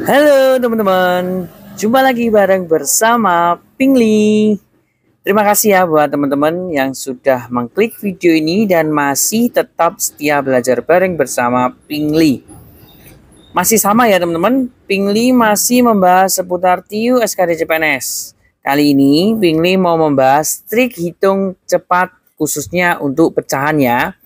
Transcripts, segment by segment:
Halo teman-teman, jumpa lagi bareng bersama Pingli. Terima kasih ya buat teman-teman yang sudah mengklik video ini dan masih tetap setia belajar bareng bersama Pingli. Masih sama ya teman-teman, Pingli masih membahas seputar TIU SKD CPNS. Kali ini Pingli mau membahas trik hitung cepat khususnya untuk pecahannya.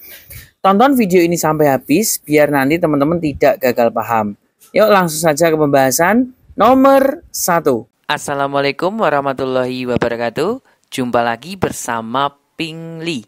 Tonton video ini sampai habis biar nanti teman-teman tidak gagal paham. Yuk langsung saja ke pembahasan nomor satu. Assalamualaikum warahmatullahi wabarakatuh. Jumpa lagi bersama Ping Lee.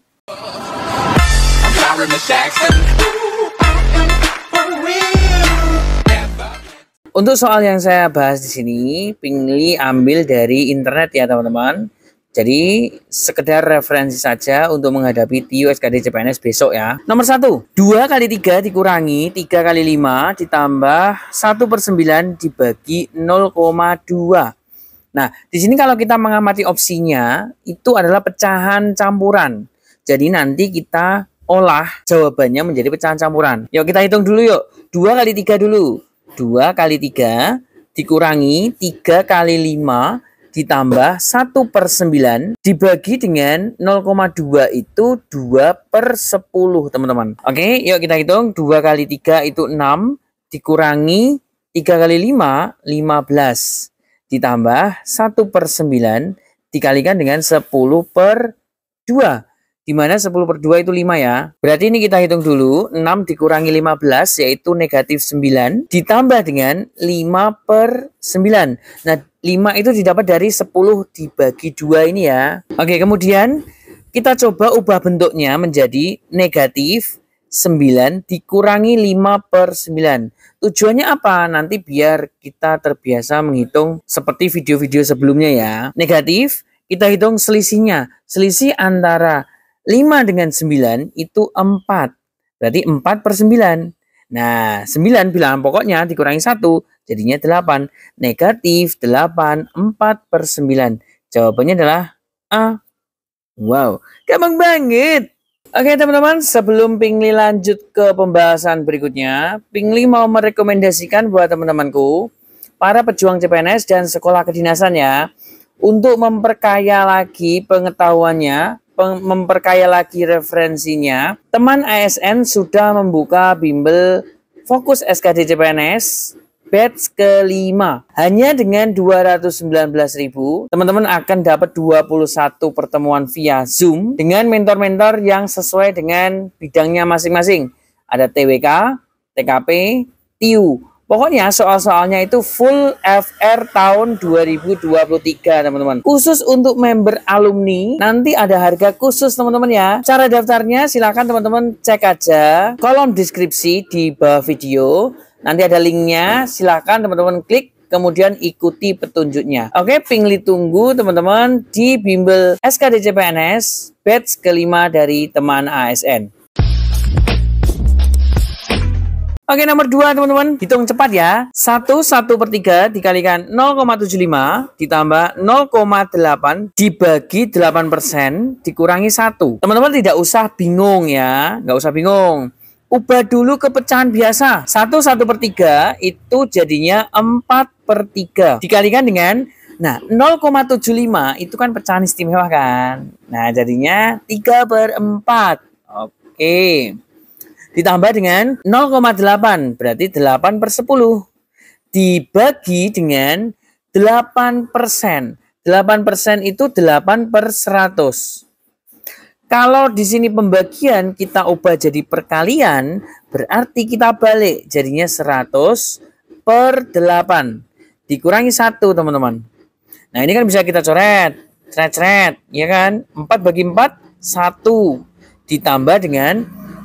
Untuk soal yang saya bahas di sini, Pingli ambil dari internet ya teman-teman. Jadi sekedar referensi saja untuk menghadapi TIU SKD CPNS besok ya. Nomor 1, 2 kali 3 dikurangi 3 kali 5 ditambah 1 per 9 dibagi 0,2. Nah, di sini kalau kita mengamati opsinya, itu adalah pecahan campuran. Jadi nanti kita olah jawabannya menjadi pecahan campuran. Yuk kita hitung dulu yuk. 2 kali 3 dulu. 2 kali 3 dikurangi 3 kali 5 ditambah 1 per 9 dibagi dengan 0,2 itu 2 per 10 teman-teman. Oke yuk kita hitung 2 kali 3 itu 6 dikurangi 3 kali 5 15 ditambah 1 per 9 dikalikan dengan 10 per 2 di mana 10 per 2 itu 5 ya. Berarti ini kita hitung dulu. 6 dikurangi 15 yaitu negatif 9. Ditambah dengan 5 per 9. Nah 5 itu didapat dari 10 dibagi 2 ini ya. Oke kemudian kita coba ubah bentuknya menjadi negatif 9 dikurangi 5 per 9. Tujuannya apa? Nanti biar kita terbiasa menghitung seperti video-video sebelumnya ya. Negatif, kita hitung selisihnya. Selisih antara 5 dengan 9 itu 4. Berarti 4 per 9. Nah, 9 bilangan pokoknya dikurangi 1, jadinya 8. Negatif 8, 4 per 9. Jawabannya adalah A. Wow, gampang banget. Oke teman-teman, sebelum Pingli lanjut ke pembahasan berikutnya, Pingli mau merekomendasikan buat teman-temanku, para pejuang CPNS dan sekolah kedinasan ya, untuk memperkaya lagi pengetahuannya memperkaya lagi referensinya, teman ASN sudah membuka bimbel fokus SKD CPNS batch kelima. Hanya dengan 219.000, teman-teman akan dapat 21 pertemuan via Zoom dengan mentor-mentor yang sesuai dengan bidangnya masing-masing. Ada TWK, TKP, TIU, Pokoknya soal-soalnya itu full FR tahun 2023 teman-teman. Khusus untuk member alumni nanti ada harga khusus teman-teman ya. Cara daftarnya silahkan teman-teman cek aja kolom deskripsi di bawah video. Nanti ada linknya silahkan teman-teman klik kemudian ikuti petunjuknya. Oke, pingli tunggu teman-teman di bimbel SKDCPNS batch kelima dari teman ASN. Oke nomor 2 teman-teman Hitung cepat ya 1 1 per 3 dikalikan 0,75 Ditambah 0,8 Dibagi 8% Dikurangi 1 Teman-teman tidak usah bingung ya Nggak usah bingung Ubah dulu ke pecahan biasa 1 1 per 3 itu jadinya 4 per 3 Dikalikan dengan Nah 0,75 itu kan pecahan istimewa kan Nah jadinya 3 per 4 Oke Okay ditambah dengan 0,8 berarti 8 per 10 dibagi dengan 8 persen 8 persen itu 8 per 100 kalau di sini pembagian kita ubah jadi perkalian berarti kita balik jadinya 100 per 8 dikurangi 1 teman-teman nah ini kan bisa kita coret coret-coret ya kan 4 bagi 4 1 ditambah dengan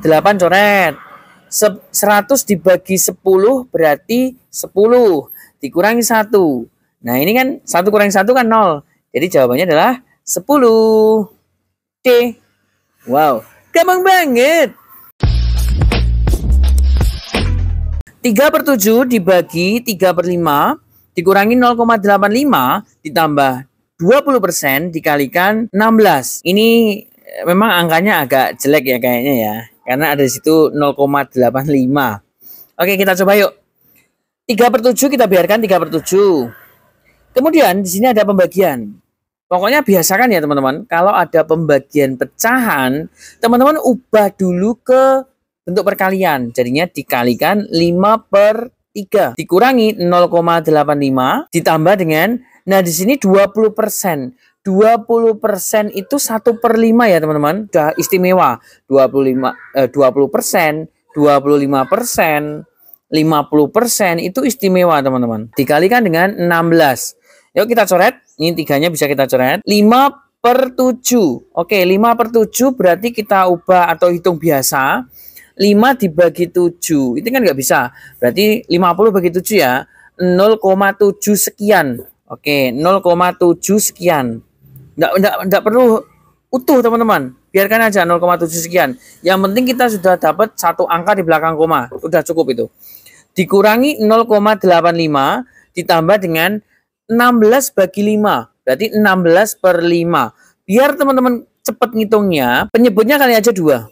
8 coret. 100 dibagi 10 berarti 10. Dikurangi 1. Nah ini kan 1 kurangi 1 kan 0. Jadi jawabannya adalah 10. D. Wow, gampang banget. 3 per 7 dibagi 3 per 5 dikurangi 0,85 ditambah 20% dikalikan 16. Ini eh, memang angkanya agak jelek ya kayaknya ya karena ada di situ 0,85 oke kita coba yuk 3 per 7 kita biarkan 3 per 7 kemudian di sini ada pembagian pokoknya biasakan ya teman-teman kalau ada pembagian pecahan teman-teman ubah dulu ke bentuk perkalian jadinya dikalikan 5 per 3 dikurangi 0,85 ditambah dengan nah di sini 20 20% itu 1 per 5 ya teman-teman. Sudah istimewa. 25, eh, 20%, 25%, 50% itu istimewa teman-teman. Dikalikan dengan 16. Yuk kita coret. Ini tiganya bisa kita coret. 5 per 7. Oke, 5 per 7 berarti kita ubah atau hitung biasa. 5 dibagi 7. Itu kan nggak bisa. Berarti 50 bagi 7 ya. 0,7 sekian. Oke, 0,7 sekian. Enggak enggak enggak perlu utuh teman-teman. Biarkan aja 0,7 sekian. Yang penting kita sudah dapat satu angka di belakang koma. Sudah cukup itu. Dikurangi 0,85 ditambah dengan 16 bagi 5. Berarti 16 per 5. Biar teman-teman cepat ngitungnya, penyebutnya kali aja dua.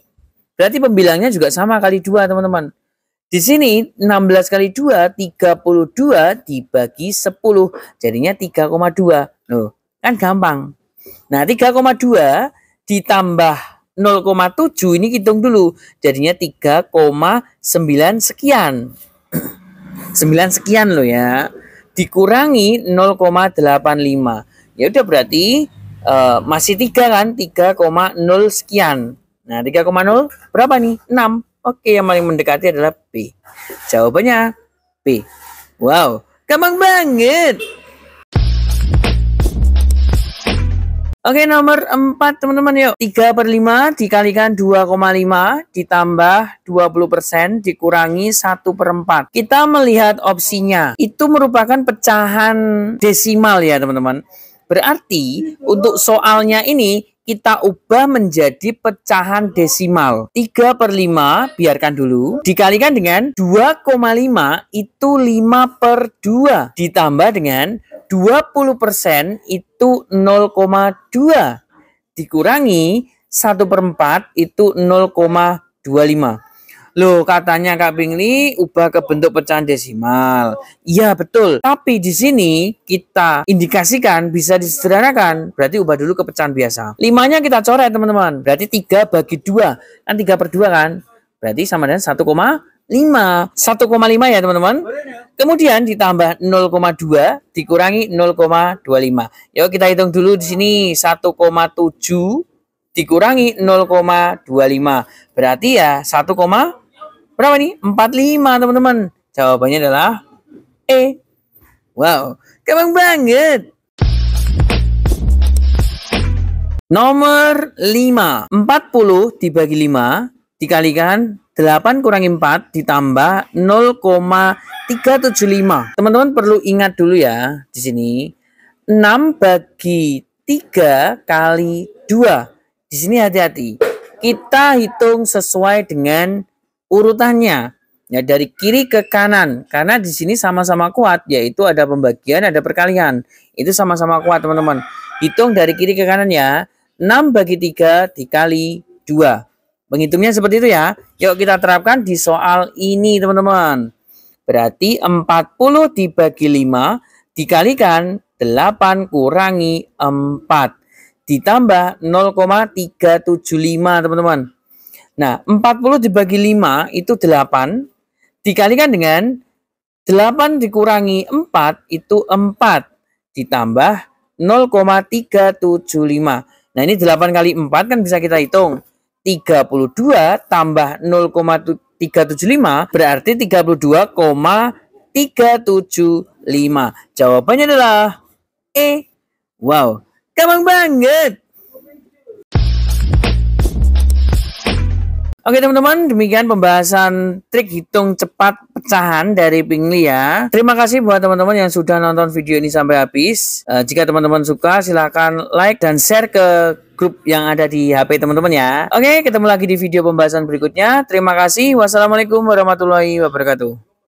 Berarti pembilangnya juga sama kali dua teman-teman. Di sini 16 kali 2 32 dibagi 10 jadinya 3,2. kan gampang. Nah, 3,2 ditambah 0,7 ini hitung dulu. Jadinya 3,9 sekian. 9 sekian loh ya. Dikurangi 0,85. Ya udah berarti uh, masih 3 kan? 3,0 sekian. Nah, 3,0 berapa nih? 6. Oke, yang paling mendekati adalah B. Jawabannya B. Wow, gampang banget. Oke, nomor 4 teman-teman yuk. 3 per 5 dikalikan 2,5 ditambah 20% dikurangi 1 per 4. Kita melihat opsinya. Itu merupakan pecahan desimal ya teman-teman. Berarti untuk soalnya ini kita ubah menjadi pecahan desimal. 3 per 5, biarkan dulu. Dikalikan dengan 2,5 itu 5 per 2. Ditambah dengan 20% itu 0,2 dikurangi 1 per 4 itu 0,25. Loh katanya Kak Bingli ubah ke bentuk pecahan desimal. Iya betul. Tapi di sini kita indikasikan bisa disederhanakan. Berarti ubah dulu ke pecahan biasa. 5 nya kita coret teman-teman. Berarti 3 bagi 2. Kan 3 per 2 kan. Berarti sama dengan 5. 1,5 ya teman-teman. Ya. Kemudian ditambah 0,2 dikurangi 0,25. Yuk kita hitung dulu di sini 1,7 dikurangi 0,25. Berarti ya 1, berapa nih? 45 teman-teman. Jawabannya adalah E. Wow, gampang banget. Nomor 5. 40 dibagi 5 dikalikan 8 kurang 4 ditambah 0,375. Teman-teman perlu ingat dulu ya di sini. 6 bagi 3 kali 2. Di sini hati-hati. Kita hitung sesuai dengan urutannya. Ya, dari kiri ke kanan. Karena di sini sama-sama kuat, yaitu ada pembagian, ada perkalian. Itu sama-sama kuat, teman-teman. Hitung dari kiri ke kanan ya. 6 bagi 3 dikali 2. Penghitungnya seperti itu ya. Yuk kita terapkan di soal ini teman-teman. Berarti 40 dibagi 5 dikalikan 8 kurangi 4. Ditambah 0,375 teman-teman. Nah 40 dibagi 5 itu 8. Dikalikan dengan 8 dikurangi 4 itu 4. Ditambah 0,375. Nah ini 8 kali 4 kan bisa kita hitung. 32 tambah 0,375 berarti 32,375. Jawabannya adalah E. Wow, gampang banget. Oke teman-teman, demikian pembahasan trik hitung cepat pecahan dari Pingli ya. Terima kasih buat teman-teman yang sudah nonton video ini sampai habis. Uh, jika teman-teman suka, silahkan like dan share ke grup yang ada di HP teman-teman ya. Oke, ketemu lagi di video pembahasan berikutnya. Terima kasih. Wassalamualaikum warahmatullahi wabarakatuh.